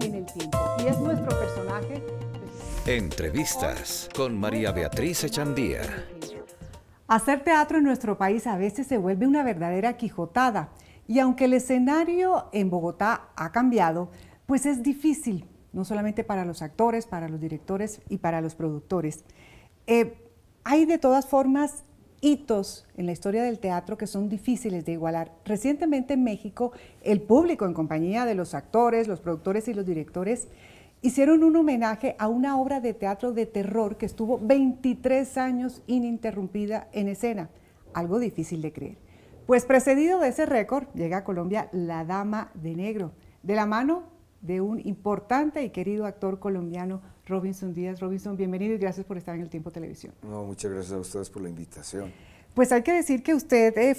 en el tiempo. Y es nuestro personaje. Pues, Entrevistas con María Beatriz Echandía. Hacer teatro en nuestro país a veces se vuelve una verdadera quijotada. Y aunque el escenario en Bogotá ha cambiado, pues es difícil, no solamente para los actores, para los directores y para los productores. Eh, hay de todas formas hitos en la historia del teatro que son difíciles de igualar. Recientemente en México, el público en compañía de los actores, los productores y los directores hicieron un homenaje a una obra de teatro de terror que estuvo 23 años ininterrumpida en escena, algo difícil de creer. Pues precedido de ese récord llega a Colombia La Dama de Negro, de la mano de un importante y querido actor colombiano, Robinson Díaz. Robinson, bienvenido y gracias por estar en el Tiempo Televisión. No, muchas gracias a ustedes por la invitación. Pues hay que decir que usted eh,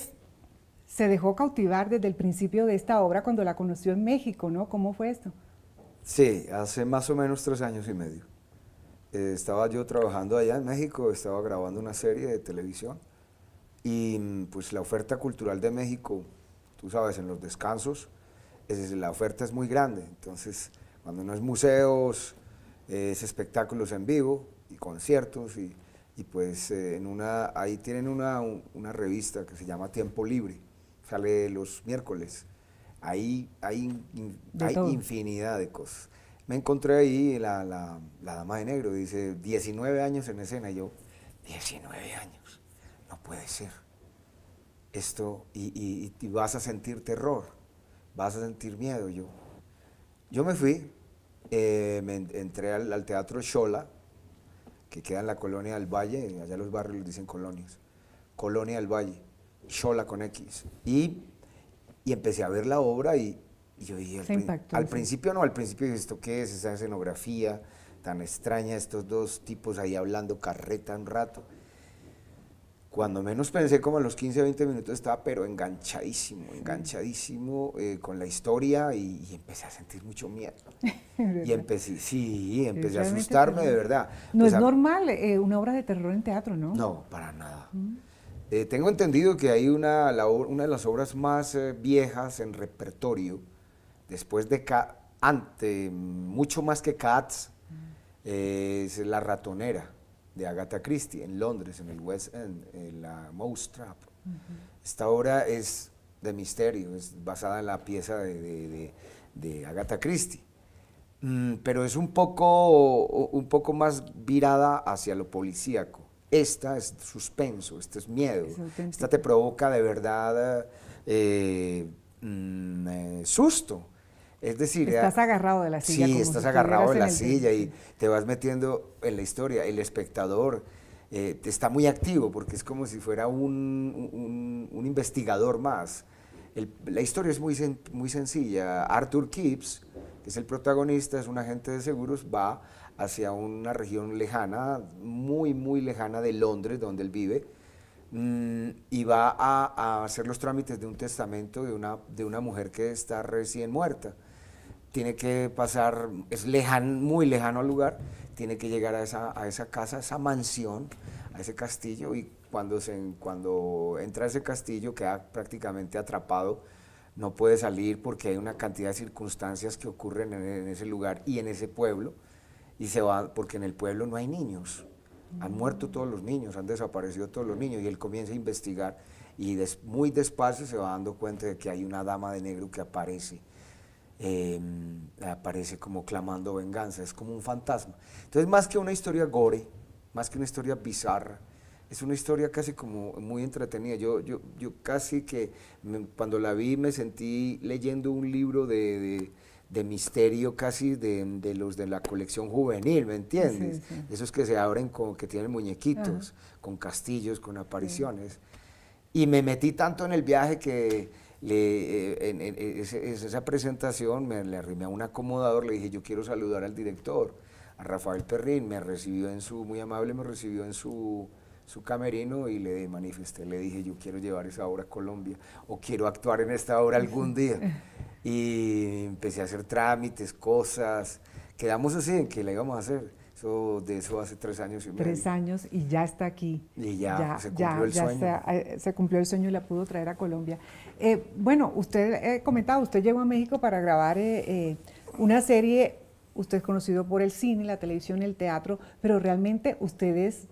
se dejó cautivar desde el principio de esta obra cuando la conoció en México, ¿no? ¿Cómo fue esto? Sí, hace más o menos tres años y medio. Eh, estaba yo trabajando allá en México, estaba grabando una serie de televisión y mm, pues la oferta cultural de México, tú sabes, en los descansos, es, la oferta es muy grande. Entonces, cuando no es museos, es espectáculos en vivo y conciertos y, pues eh, en una, ahí tienen una, revista que se llama Tiempo Libre, sale los miércoles. Ahí hay, infinidad de cosas. Me encontré ahí la, la, la, dama de negro, dice 19 años en escena, y yo, 19 años, no puede ser. Esto, y, y vas a sentir terror vas a sentir miedo. Yo, yo me fui, eh, me entré al, Teatro Shola, que queda en la colonia del Valle, allá los barrios dicen colonias, colonia del Valle, Shola con X. Y, empecé a ver la obra y, yo dije, al, principio no, al principio dije, ¿esto qué es? Esa escenografía tan extraña, estos dos tipos ahí hablando carreta un rato. Cuando menos pensé, como a los 15, 20 minutos, estaba pero enganchadísimo, enganchadísimo eh, con la historia y, empecé a sentir mucho miedo. y empecé, sí, empecé a asustarme de verdad. No es normal eh, una obra de terror en teatro, ¿no? No, para nada. Eh, tengo entendido que hay una, una de las obras más viejas en repertorio, después de, ante, mucho más que Cats, es La Ratonera de Agatha Christie en Londres, en el West End, en eh, la Mouse Esta obra es de misterio, es basada en la pieza de, de, de, Agatha Christie, mm, pero es un poco, un poco más virada hacia lo policíaco. Esta es suspenso, esta es miedo, esta te provoca de verdad eh, mm, eh, susto. Es decir, estás agarrado de la silla. Sí, estás agarrado de la silla y te vas metiendo en la historia. El espectador eh, está muy activo porque es como si fuera un, investigador más. la historia es muy, sencilla. Arthur Kipps, que es el protagonista, es un agente de seguros, va hacia una región lejana, muy, muy lejana de Londres, donde él vive, mm, y va a, hacer los trámites de un testamento de una mujer que está recién muerta tiene que pasar, es muy lejano al lugar, tiene que llegar a esa, a esa casa, a esa mansión, a ese castillo y cuando, se, cuando entra a ese castillo queda prácticamente atrapado, no puede salir porque hay una cantidad de circunstancias que ocurren en, ese lugar y en ese pueblo y se va porque en el pueblo no hay niños. Han muerto todos los niños, han desaparecido todos los niños y él comienza a investigar y muy despacio se va dando cuenta de que hay una dama de negro que aparece Em, aparece como clamando venganza, es como un fantasma. Entonces, más que una historia gore, más que una historia bizarra, es una historia casi como muy entretenida. Yo, yo, yo casi que cuando la vi me sentí leyendo un libro de, de, misterio casi de, de, los de la colección juvenil, ¿me entiendes? Esos que se abren como que tienen muñequitos, con castillos, con apariciones. Y me metí tanto en el viaje que le, eh, en, esa presentación me le arrimé a un acomodador, le dije, yo quiero saludar al director, a Rafael Perrín, me recibió en su, muy amable, me recibió en su, su camerino y le manifesté, le dije, yo quiero llevar esa obra a Colombia o quiero actuar en esta obra algún día. Y empecé a hacer trámites, cosas, quedamos así en que la íbamos a hacer de eso hace tres años y Tres años y ya está aquí. Y ya, se cumplió el sueño. Eh, se cumplió el sueño y la pudo traer a Colombia. Eh, bueno, usted ha eh, comentaba, usted llegó a México para grabar una serie, usted es conocido por el cine, la televisión, el teatro, pero realmente usted es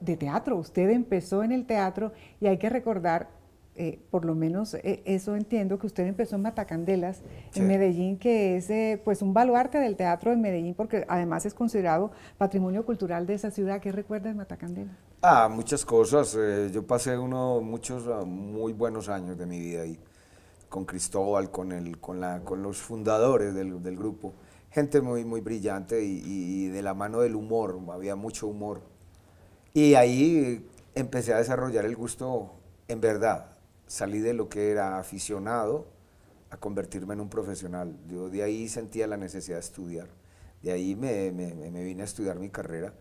de teatro, usted empezó en el teatro y hay que recordar eh, por lo menos eh, eso entiendo, que usted empezó en Matacandelas, en Medellín, que es eh, pues, un baluarte del teatro de Medellín, porque además es considerado patrimonio cultural de esa ciudad. ¿Qué recuerda de Matacandelas? Ah, muchas cosas. yo pasé uno, muchos ah, muy buenos años de mi vida ahí, con Cristóbal, con, el, con, la, con los fundadores del, grupo. Gente muy, muy brillante y de la mano del humor, había mucho humor. Y ahí empecé a desarrollar el gusto en verdad, salí de lo que era aficionado a convertirme en un profesional. Yo de ahí sentía la necesidad de estudiar. De ahí me, vine a estudiar mi carrera.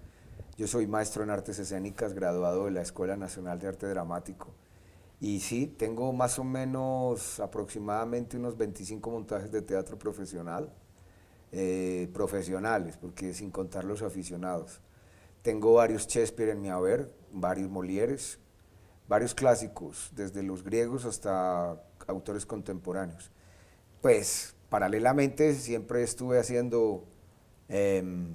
Yo soy maestro en artes escénicas, graduado de la Escuela Nacional de Arte Dramático. Y sí, tengo más o menos aproximadamente unos 25 montajes de teatro profesional, eh, profesionales, porque sin contar los aficionados. Tengo varios Shakespeare en mi haber, varios Molieres, varios clásicos, desde los griegos hasta autores contemporáneos. Pues paralelamente siempre estuve haciendo em,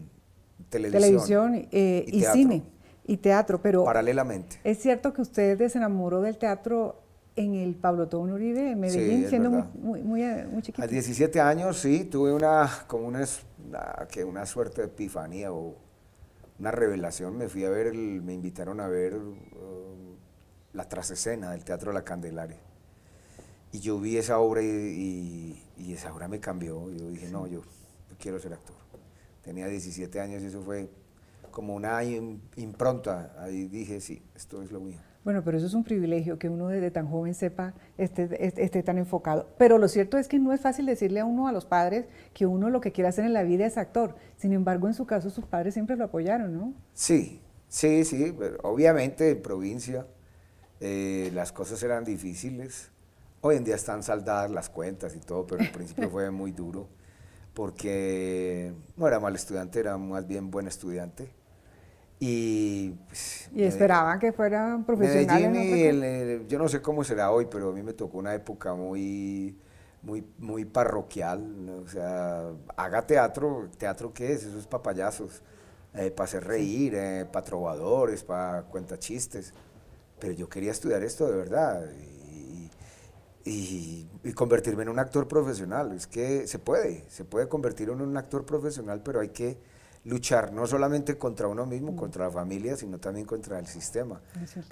televisión, eh, y, cine y teatro, pero paralelamente. Es cierto que usted se enamoró del teatro en el Pablo Tón Uribe, en Medellín, siendo muy, muy, eh, muy, chiquito. A 17 años, sí, tuve una, como una, que una suerte de epifanía o una revelación. Me fui a ver, me invitaron a ver um, la trasescena del Teatro de la Candelaria. Y yo vi esa obra y, esa obra me cambió. Yo dije, no, yo quiero ser actor. Tenía 17 años y eso fue como una impronta. Ahí dije, sí, esto es lo mío. Bueno, pero eso es un privilegio que uno desde tan joven sepa, esté, este, este tan enfocado. Pero lo cierto es que no es fácil decirle a uno, a los padres, que uno lo que quiere hacer en la vida es actor. Sin embargo, en su caso, sus padres siempre lo apoyaron, ¿no? Sí, sí, sí, obviamente en provincia eh, las cosas eran difíciles. Hoy en día están saldadas las cuentas y todo, pero al principio fue muy duro porque no era mal estudiante, era más bien buen estudiante. Y, pues, y esperaban que fuera profesional. Eh, yo no sé cómo será hoy, pero a mí me tocó una época muy, muy, muy parroquial. O sea, haga teatro, ¿teatro qué es? Eso es para payasos, eh, para hacer reír, para trovadores, para cuentachistes. chistes pero yo quería estudiar esto de verdad y, convertirme en un actor profesional. Es que se puede, se puede convertir en un actor profesional, pero hay que luchar no solamente contra uno mismo, contra la familia, sino también contra el sistema.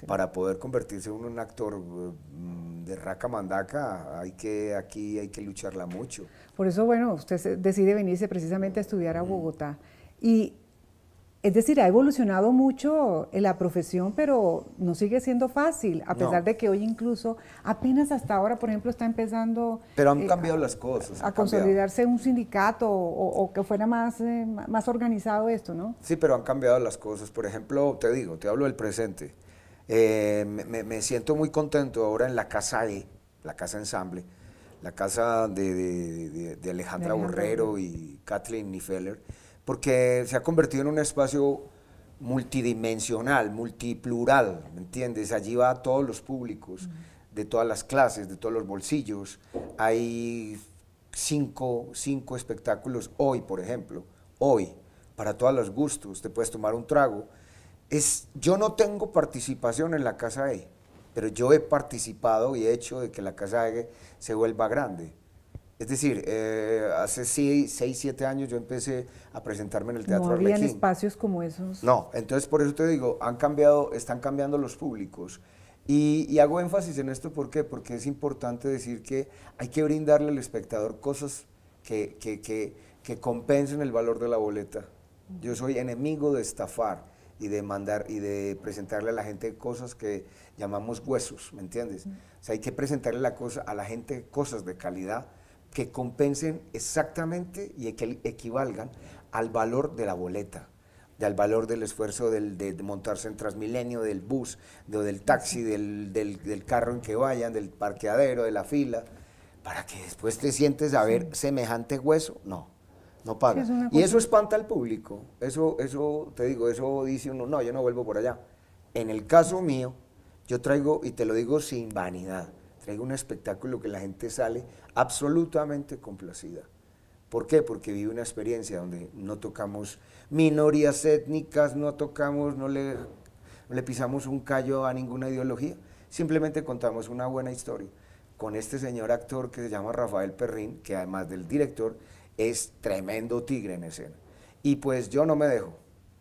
Para poder convertirse en un actor mm, de raca mandaca, hay que, aquí hay que lucharla mucho. Por eso, bueno, usted decide venirse precisamente a estudiar a Bogotá. Y es decir, ha evolucionado mucho en la profesión, pero no sigue siendo fácil, a pesar de que hoy incluso, apenas hasta ahora, por ejemplo, está empezando... Pero han eh, cambiado a, las cosas. A consolidarse un sindicato o, que fuera más, eh, más organizado esto, ¿no? Sí, pero han cambiado las cosas. Por ejemplo, te digo, te hablo del presente. Eh, me, siento muy contento ahora en la Casa E, la Casa Ensamble, la casa de, Alejandra, Borrero y Kathleen Nifeller porque se ha convertido en un espacio multidimensional, multiplural, ¿me entiendes? Allí va a todos los públicos, de todas las clases, de todos los bolsillos. Hay cinco, cinco espectáculos hoy, por ejemplo, hoy, para todos los gustos, te puedes tomar un trago. Es, yo no tengo participación en la Casa E, pero yo he participado y he hecho de que la Casa E se vuelva grande. Es decir, eh, hace 6, 7 años yo empecé a presentarme en el Teatro no habían espacios como esos. No, entonces por eso te digo, han cambiado, están cambiando los públicos. Y, hago énfasis en esto, ¿por qué? Porque es importante decir que hay que brindarle al espectador cosas que, que, que, compensen el valor de la boleta. Yo soy enemigo de estafar y de mandar y de presentarle a la gente cosas que llamamos huesos, ¿me entiendes? O sea, hay que presentarle la cosa, a la gente cosas de calidad que compensen exactamente y que equivalgan al valor de la boleta, al valor del esfuerzo de, montarse en Transmilenio, del bus, del taxi, del, carro en que vayan, del parqueadero, de la fila, para que después te sientes a ver semejante hueso. No, no paga. y eso espanta al público. Eso, eso, te digo, eso dice uno, no, yo no vuelvo por allá. En el caso mío, yo traigo, y te lo digo sin vanidad, hay un espectáculo que la gente sale absolutamente complacida. ¿Por qué? Porque vive una experiencia donde no tocamos minorías étnicas, no tocamos, no le, le pisamos un callo a ninguna ideología, simplemente contamos una buena historia con este señor actor que se llama Rafael Perrín, que además del director es tremendo tigre en escena. Y pues yo no me dejo,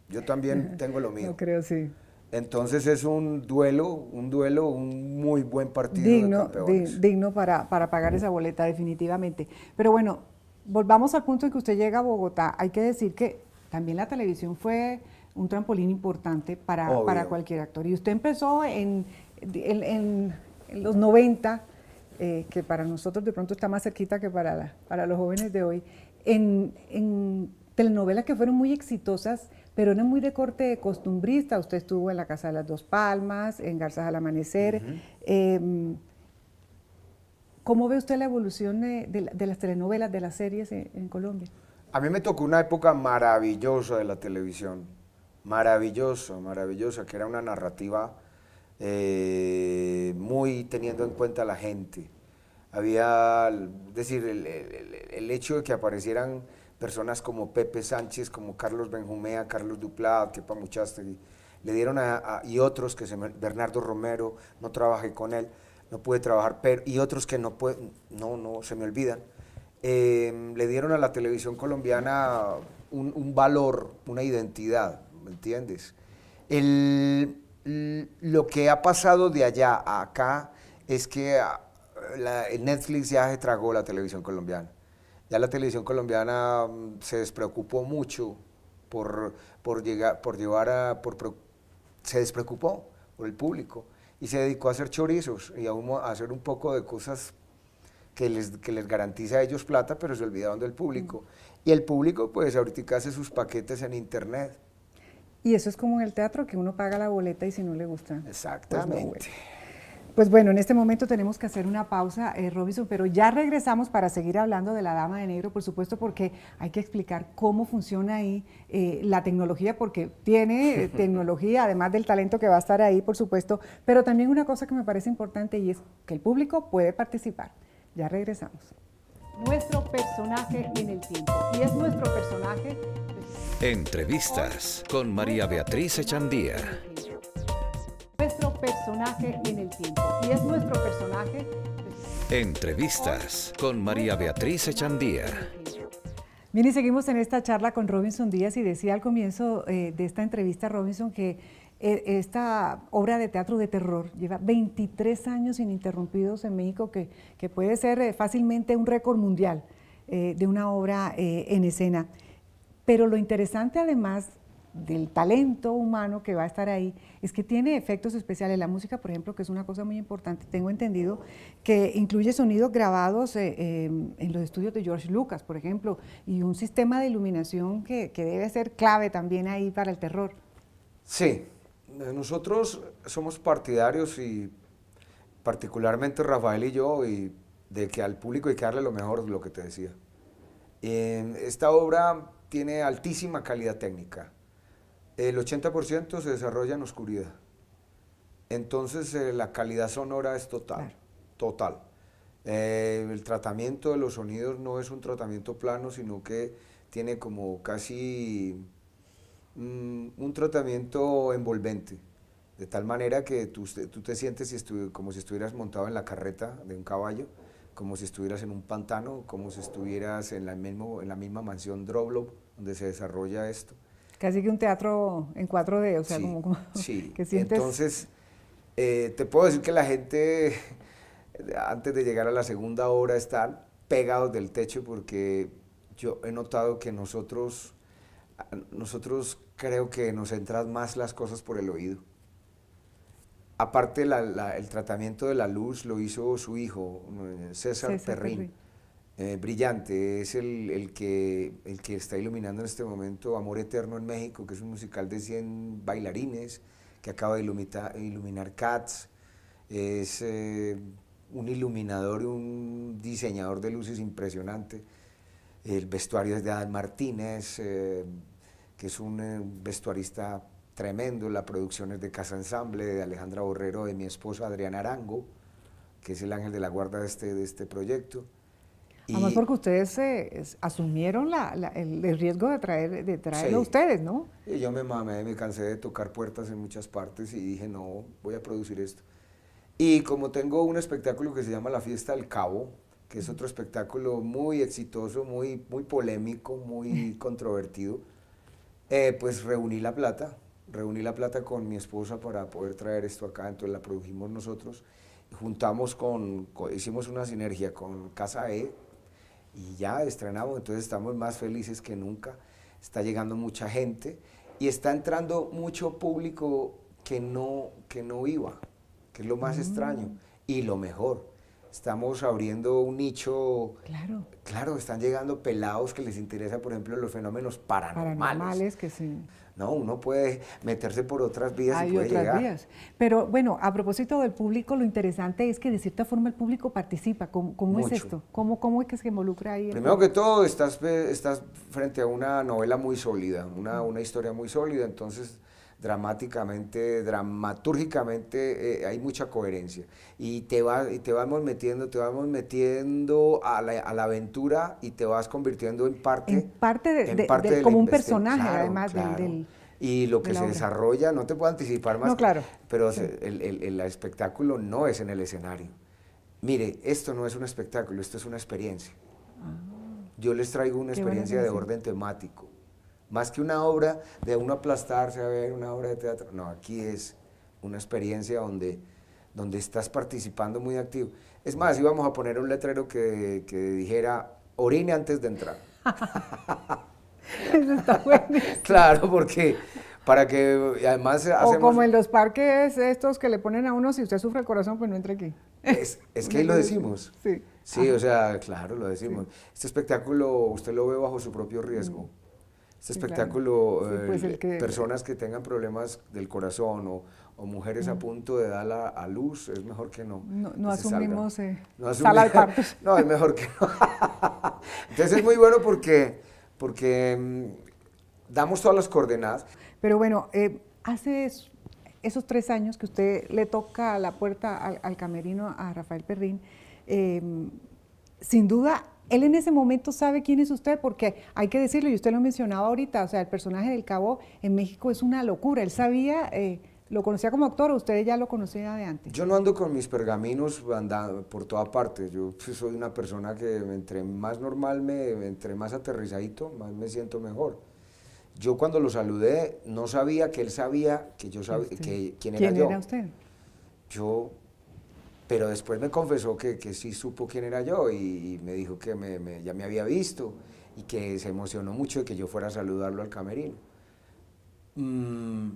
yo también tengo lo mío. No creo, sí. Entonces es un duelo, un duelo, un muy buen partido. Digno, para, pagar esa boleta definitivamente. Pero bueno, volvamos al punto en que usted llega a Bogotá. Hay que decir que también la televisión fue un trampolín importante para, para cualquier actor. Y usted empezó en, en, los 90, eh, que para nosotros de pronto está más cerquita que para, para los jóvenes de hoy, en telenovelas que fueron muy exitosas pero no es muy de corte costumbrista. Usted estuvo en la Casa de las Dos Palmas, en Garzas al Amanecer. Em, ¿Cómo ve usted la evolución de, las telenovelas, de las series en, Colombia? A mí me tocó una época maravillosa de la televisión, maravillosa, maravillosa, que era una narrativa eh, muy teniendo en cuenta a la gente. Había, es decir, el, el hecho de que aparecieran personas como Pepe Sánchez, como Carlos Benjumea, Carlos Duplá, Kepa Muchastri, le dieron a, y otros que se Bernardo Romero, no trabajé con él, no pude trabajar, pero, y otros que no pueden, no, no, se me olvidan, em, le dieron a la televisión colombiana un, valor, una identidad, ¿me entiendes? lo que ha pasado de allá a acá es que ah, Netflix ya se tragó la televisión colombiana. Ya la televisión colombiana mm, se despreocupó mucho por, por, llegar, por llevar a... Por, se despreocupó por el público y se dedicó a hacer chorizos y a, hacer un poco de cosas que les, garantiza a ellos plata, pero se olvidaron del público. Mm. Y el público, pues, ahorita hace sus paquetes en Internet. Y eso es como en el teatro, que uno paga la boleta y si no le gusta. Pues Exactamente. Pues bueno, en este momento tenemos que hacer una pausa, eh, Robinson, pero ya regresamos para seguir hablando de la Dama de Negro, por supuesto, porque hay que explicar cómo funciona ahí eh, la tecnología, porque tiene eh, tecnología, además del talento que va a estar ahí, por supuesto, pero también una cosa que me parece importante y es que el público puede participar. Ya regresamos. Nuestro personaje en el tiempo, y es nuestro personaje... Entrevistas con María Beatriz Echandía personaje en el tiempo. Y es nuestro personaje. Pues, Entrevistas con María Beatriz Echandía. Bien, y seguimos en esta charla con Robinson Díaz y decía al comienzo eh, de esta entrevista, Robinson, que eh, esta obra de teatro de terror lleva 23 años ininterrumpidos en México, que, que puede ser eh, fácilmente un récord mundial de una obra en escena. Pero lo interesante además del talento humano que va a estar ahí, es que tiene efectos especiales. La música, por ejemplo, que es una cosa muy importante, tengo entendido que incluye sonidos grabados eh, eh, en los estudios de George Lucas, por ejemplo, y un sistema de iluminación que, debe ser clave también ahí para el terror. Sí, nosotros somos partidarios y particularmente Rafael y yo, y de que al público hay que darle lo mejor, de lo que te decía. esta obra tiene altísima calidad técnica el 80% se desarrolla en oscuridad. Entonces eh, la calidad sonora es total, total. Eh, el tratamiento de los sonidos no es un tratamiento plano, sino que tiene como casi mm, un tratamiento envolvente, de tal manera que tú, te sientes como si estuvieras montado en la carreta de un caballo, como si estuvieras en un pantano, como si estuvieras en la, misma mansión Droblob, donde se desarrolla esto. Casi que un teatro en 4D, o sea, como, que sientes... Entonces, eh, te puedo decir que la gente, antes de llegar a la segunda obra, están pegados del techo porque yo he notado que nosotros, nosotros creo que nos entran más las cosas por el oído. Aparte, el tratamiento de la luz lo hizo su hijo, eh, César, Perrin Perrín eh, brillante, es el, el, que, está iluminando en este momento Amor Eterno en México, que es un musical de 100 bailarines, que acaba de iluminar Cats, es eh, un iluminador y un diseñador de luces impresionante, el vestuario es de Adán Martínez, eh, que es un vestuarista tremendo, la producción es de Casa Ensamble, de Alejandra Borrero, de mi esposo Adrián Arango, que es el ángel de la guarda de este, este proyecto. Además, porque ustedes asumieron el, riesgo de, traer, de traerlo a ustedes, ¿no? yo me mamé, me cansé de tocar puertas en muchas partes y dije, no, voy a producir esto. Y como tengo un espectáculo que se llama La Fiesta del Cabo, que es otro espectáculo muy exitoso, muy, muy polémico, muy controvertido, eh, pues reuní la plata, reuní la plata con mi esposa para poder traer esto acá, entonces la produjimos nosotros, juntamos con hicimos una sinergia con Casa E, y ya estrenamos, entonces estamos más felices que nunca. Está llegando mucha gente y está entrando mucho público que no, que no iba, que es lo más mm. extraño y lo mejor estamos abriendo un nicho. Claro. Claro, están llegando pelados que les interesa, por ejemplo, los fenómenos paranormales. que No, uno puede meterse por otras vías y puede otras llegar. vías. Pero bueno, a propósito del público, lo interesante es que de cierta forma el público participa. ¿Cómo, es esto? ¿Cómo, ¿Cómo es que se involucra ahí? Primero que todo, estás, eh, estás frente a una novela muy sólida, una, una historia muy sólida, entonces dramáticamente, dramatúrgicamente eh, hay mucha coherencia. Y te, va, y te vamos metiendo, te vamos metiendo a la, a la aventura y te vas convirtiendo en parte. En parte, de, como un personaje, además del y lo que se desarrolla, no te puedo anticipar más, claro. pero el, espectáculo no es en el escenario. Mire, esto no es un espectáculo, esto es una experiencia. Ah. Yo les traigo una experiencia de orden temático. Más que una obra de uno aplastarse a ver una obra de teatro. No, aquí es una experiencia donde, estás participando muy activo. Es más, íbamos a poner un letrero que, dijera, orine antes de entrar. Eso está bueno. claro, porque para que además hacemos... O como en los parques estos que le ponen a uno, si usted sufre el corazón, pues no entre aquí. Es, que ahí lo decimos. Sí. Sí, o sea, claro, lo decimos. Este espectáculo usted lo ve bajo su propio riesgo. Este espectáculo, eh, pues, eh, personas que tengan problemas del corazón o, mujeres a punto de dar a, luz, es mejor que no. No, asumimos eh, no no, es mejor que no. Entonces es muy bueno porque, porque mm, damos todas las coordenadas. Pero bueno, hace esos tres años que usted le toca la puerta al, camerino a Rafael Perrín, sin duda él en ese momento sabe quién es usted, porque hay que decirlo, y usted lo mencionaba ahorita, o sea, el personaje del cabo en México es una locura. Él sabía, eh, lo conocía como actor, o usted ya lo conocía de antes. Yo no ando con mis pergaminos andando por toda partes. Yo pues, soy una persona que entre más normal, me, entre más aterrizadito, más me siento mejor. Yo cuando lo saludé no sabía que él sabía que yo sabía este, que, quién era ¿Quién Era usted? Yo pero después me confesó que, que sí supo quién era yo y, me dijo que me, ya me había visto y que se emocionó mucho de que yo fuera a saludarlo al camerino. Mm,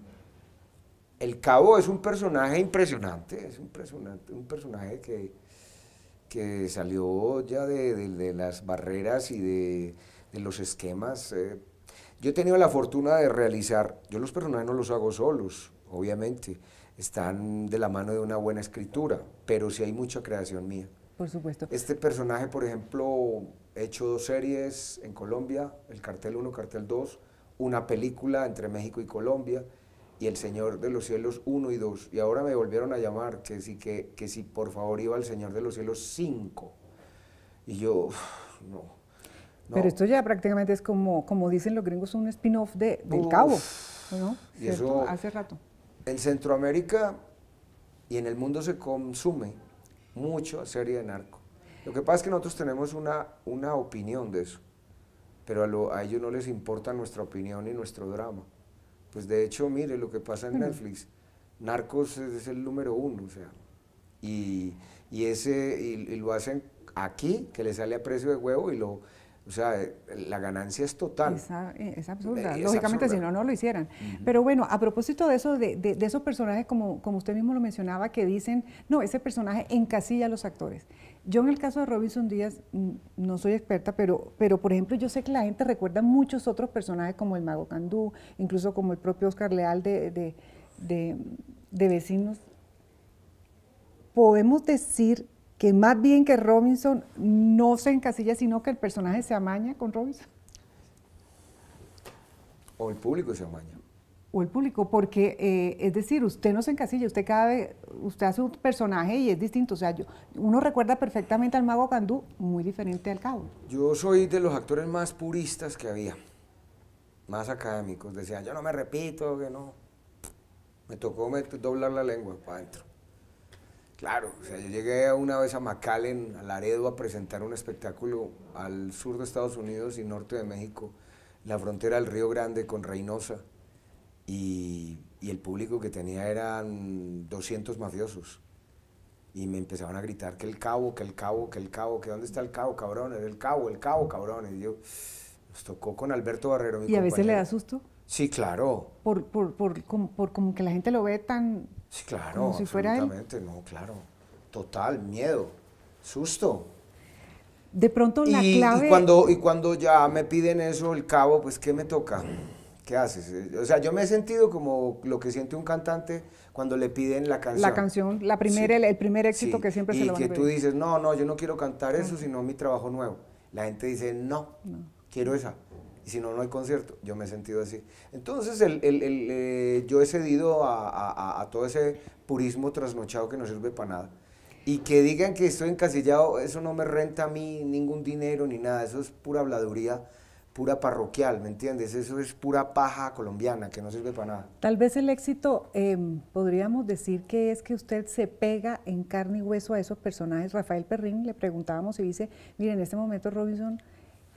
el cabo es un personaje impresionante, es un, personaje, un que, salió ya de, las barreras y de, de los esquemas. Eh. Yo he tenido la fortuna de realizar, yo los personajes no los hago solos, obviamente están de la mano de una buena escritura, pero sí hay mucha creación mía. Por supuesto. Este personaje, por ejemplo, he hecho dos series en Colombia, el Cartel 1, Cartel 2, una película entre México y Colombia, y El Señor de los Cielos 1 y 2. Y ahora me volvieron a llamar que si, que, que si por favor iba al Señor de los Cielos 5. Y yo, no, Pero esto ya prácticamente es como, como dicen los gringos, un spin-off de, del Cabo, ¿no? Y eso, Hace rato. En Centroamérica y en el mundo se consume mucho serie de narco. Lo que pasa es que nosotros tenemos una, una opinión de eso, pero a, ellos no les importa nuestra opinión y nuestro drama. Pues de hecho, mire lo que pasa en Netflix. Narcos es, el número uno, o sea, y, ese, y lo hacen aquí, que le sale a precio de huevo y lo o sea, eh, la ganancia es total. Eh, es, absurda. Lógicamente, si no, no lo hicieran. Pero bueno, a propósito de eso, de, esos personajes, como, como usted mismo lo mencionaba, que dicen, no, ese personaje encasilla a los actores. Yo en el caso de Robinson Díaz mm, no soy experta, pero, pero por ejemplo yo sé que la gente recuerda muchos otros personajes como el Mago Candú, incluso como el propio Oscar Leal de, de Vecinos. Podemos decir que más bien que Robinson no se encasilla, sino que el personaje se amaña con Robinson. O el público se amaña. O el público, porque eh, es decir, usted no se encasilla, usted cada vez, usted hace un personaje y es distinto. O sea, yo, uno recuerda perfectamente al mago Candú, muy diferente al cabo. Yo soy de los actores más puristas que había, más académicos. Decían, yo no me repito, que no. Me tocó doblar la lengua para adentro. Claro, o sea, yo llegué una vez a McAllen, a Laredo, a presentar un espectáculo al sur de Estados Unidos y norte de México, la frontera del Río Grande con Reynosa, y, el público que tenía eran 200 mafiosos. Y me empezaban a gritar que el cabo, que el cabo, que el cabo, que dónde está el cabo, cabrón, Era el cabo, el cabo, cabrón. Y yo, nos tocó con Alberto Barrero. ¿Y a veces le da susto? Sí, claro. Por, por, por, como, como que la gente lo ve tan... Sí, claro, como si fuera no, claro. Total, miedo, susto. De pronto la clave... Y cuando, y cuando ya me piden eso, el cabo, pues, ¿qué me toca? ¿Qué haces? O sea, yo me he sentido como lo que siente un cantante cuando le piden la canción. La canción, la primera, el, primer éxito que siempre se lo va Y que tú dices, no, no, yo no quiero cantar ah. eso, sino mi trabajo nuevo. La gente dice, no. quiero esa si no, no hay concierto. Yo me he sentido así. Entonces, eh, yo he cedido a, todo ese purismo trasnochado que no sirve para nada. Y que digan que estoy encasillado, eso no me renta a mí ningún dinero ni nada, eso es pura habladuría pura parroquial, ¿me entiendes? Eso es pura paja colombiana que no sirve para nada. Tal vez el éxito, em, podríamos decir que es que usted se pega en carne y hueso a esos personajes. Rafael Perrín le preguntábamos y dice, mire, en este momento Robinson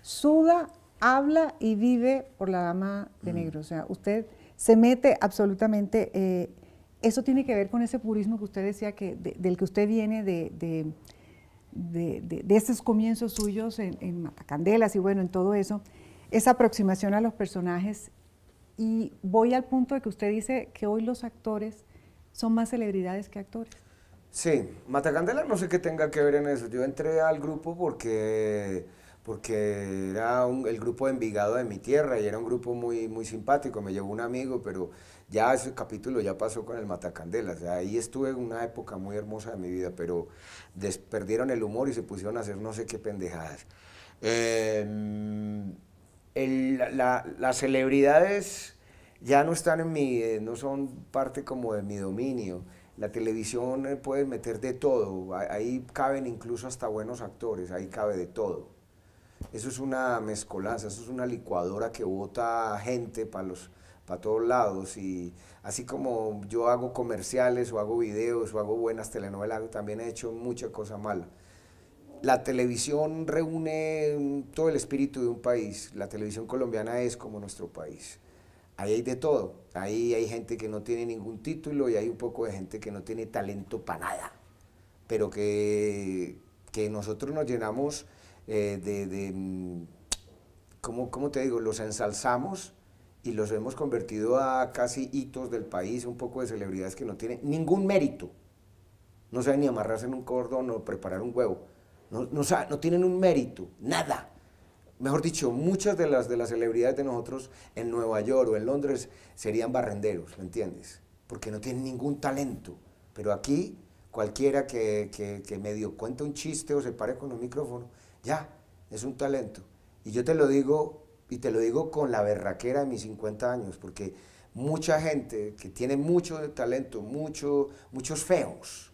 suda habla y vive por la dama de negro. O sea, usted se mete absolutamente. Eh, eso tiene que ver con ese purismo que usted decía que del que usted viene de, de, de esos comienzos suyos en, en, Matacandelas y bueno, en todo eso, esa aproximación a los personajes. Y voy al punto de que usted dice que hoy los actores son más celebridades que actores. Sí, Matacandelas no sé qué tenga que ver en eso. Yo entré al grupo porque porque era el grupo de Envigado de mi tierra y era un grupo muy, muy simpático, me llevó un amigo, pero ya ese capítulo ya pasó con el Matacandela, ahí estuve en una época muy hermosa de mi vida, pero desperdieron perdieron el humor y se pusieron a hacer no sé qué pendejadas. Em, las celebridades ya no están en mi, eh, no son parte como de mi dominio. La televisión eh, puede meter de todo, ahí caben incluso hasta buenos actores, ahí cabe de todo. Eso es una mezcolanza, eso es una licuadora que bota gente para los para todos lados y así como yo hago comerciales o hago videos o hago buenas telenovelas, también he hecho mucha cosa mala. La televisión reúne todo el espíritu de un país, la televisión colombiana es como nuestro país. Ahí hay de todo, ahí hay gente que no tiene ningún título y hay un poco de gente que no tiene talento para nada, pero que, que nosotros nos llenamos eh, de, de mm, ¿cómo, ¿cómo, te digo? Los ensalzamos y los hemos convertido a casi hitos del país, un poco de celebridades que no tienen ningún mérito. No saben ni amarrarse en un cordón o preparar un huevo. No, no, saben, no tienen un mérito, nada. Mejor dicho, muchas de las, de las celebridades de nosotros en Nueva York o en Londres serían barrenderos, ¿me entiendes? Porque no tienen ningún talento. Pero aquí, cualquiera que, que, que medio cuenta un chiste o se pare con un micrófono, ya, es un talento. Y yo te lo digo, y te lo digo con la berraquera de mis 50 años, porque mucha gente que tiene mucho talento, mucho, muchos feos,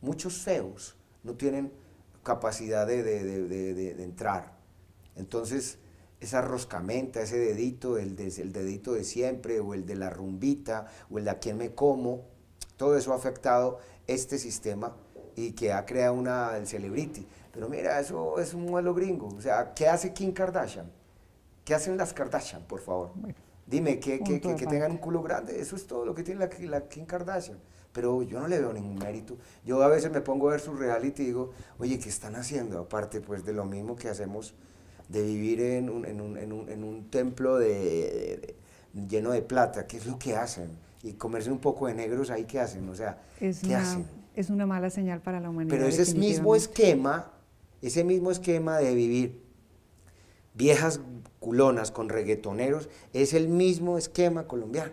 muchos feos, no tienen capacidad de, entrar. Entonces, esa roscamenta, ese dedito, el, el dedito de siempre, o el de la rumbita, o el de a quién me como, todo eso ha afectado este sistema y que ha creado una el celebrity. Pero mira, eso es un modelo gringo. O sea, ¿qué hace Kim Kardashian? ¿Qué hacen las Kardashian, por favor? Dime, que, tengan un culo grande. Eso es todo lo que tiene la, Kim Kardashian pero yo no le veo ningún mérito. Yo a veces me pongo a ver su reality y digo, oye, ¿qué están haciendo? Aparte pues de lo mismo que hacemos de vivir en un, templo de, lleno de plata, ¿qué es lo que hacen? Y comerse un poco de negros ahí, ¿qué hacen? O sea, ¿qué hacen? Es una mala señal para la humanidad. Pero ese mismo esquema ese mismo esquema de vivir viejas culonas con reggaetoneros es el mismo esquema colombiano.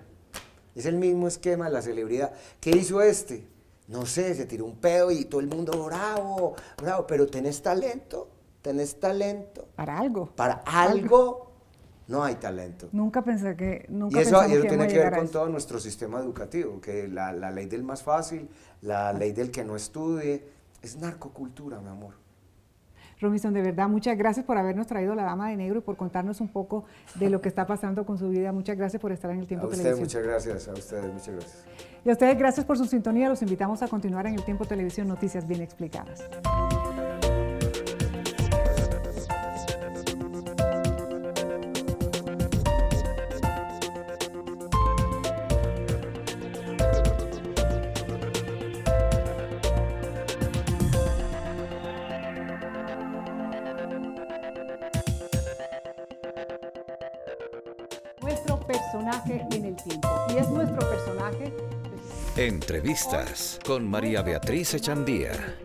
Es el mismo esquema de la celebridad. ¿Qué hizo este? No sé, se tiró un pedo y todo el mundo, bravo, bravo, pero tenés talento, tenés talento. Para algo. Para algo no hay talento. Nunca pensé que... Nunca y eso, eso tiene que ver con todo nuestro sistema educativo, que la, la ley del más fácil, la ley del que no estudie, es narcocultura, mi amor. Robinson, de verdad, muchas gracias por habernos traído La Dama de Negro y por contarnos un poco de lo que está pasando con su vida. Muchas gracias por estar en el Tiempo a usted, Muchas gracias, a ustedes, muchas gracias. Y a ustedes, gracias por su sintonía. Los invitamos a continuar en el Tiempo Televisión Noticias Bien Explicadas. Entrevistas con María Beatriz Echandía.